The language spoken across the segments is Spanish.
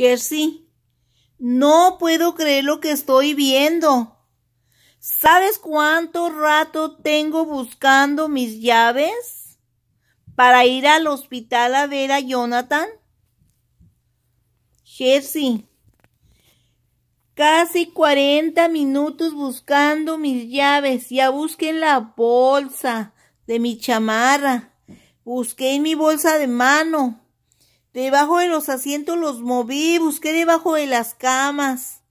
Jersey, no puedo creer lo que estoy viendo. ¿Sabes cuánto rato tengo buscando mis llaves para ir al hospital a ver a Jonathan? Jersey, casi 40 minutos buscando mis llaves. Ya busqué en la bolsa de mi chamarra. Busqué en mi bolsa de mano. Debajo de los asientos los moví, busqué debajo de las camas,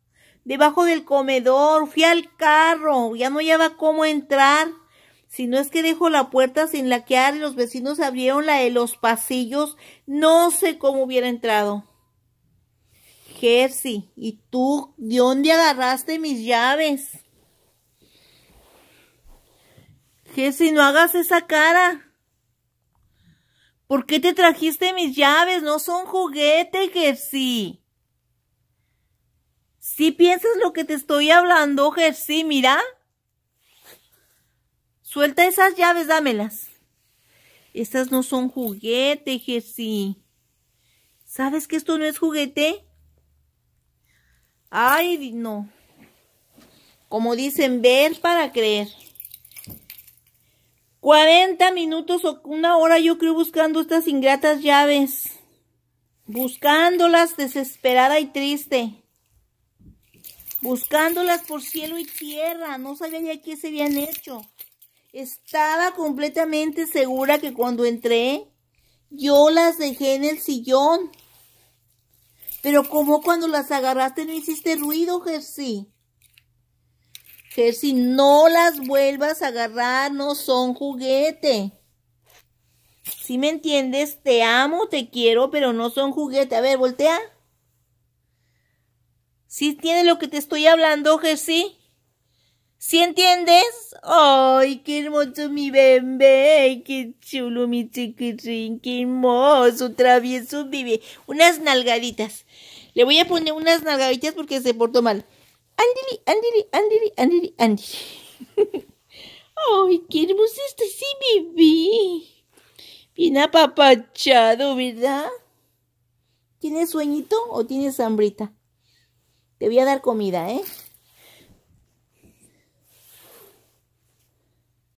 debajo del comedor, fui al carro, ya no hallaba cómo entrar. Si no es que dejo la puerta sin laquear y los vecinos abrieron la de los pasillos, no sé cómo hubiera entrado. Jersey, ¿y tú de dónde agarraste mis llaves? Jersey, no hagas esa cara. ¿Por qué te trajiste mis llaves? No son juguete, Jersey. Si piensas lo que te estoy hablando, Jersey, mira. Suelta esas llaves, dámelas. Estas no son juguete, Jersey. ¿Sabes que esto no es juguete? Ay, no. Como dicen, ver para creer. 40 minutos o una hora yo creo buscando estas ingratas llaves. Buscándolas desesperada y triste. Buscándolas por cielo y tierra. No sabía ya qué se habían hecho. Estaba completamente segura que cuando entré, yo las dejé en el sillón. Pero como cuando las agarraste no hiciste ruido, Jersey? Jersey, no las vuelvas a agarrar, no son juguete. Si me entiendes? Te amo, te quiero, pero no son juguete. A ver, voltea. Si entiendes lo que te estoy hablando, Jersey? ¿Sí entiendes? ¡Ay, qué hermoso mi bebé! ¡Qué chulo mi chiquitín! ¡Qué hermoso! Travieso bebé. Unas nalgaditas. Le voy a poner unas nalgaditas porque se portó mal. Andili, andili, andili, andili, andili. ¡Ay, qué hermoso está sí, bebé! Bien apapachado, ¿verdad? ¿Tienes sueñito o tienes hambrita? Te voy a dar comida, ¿eh?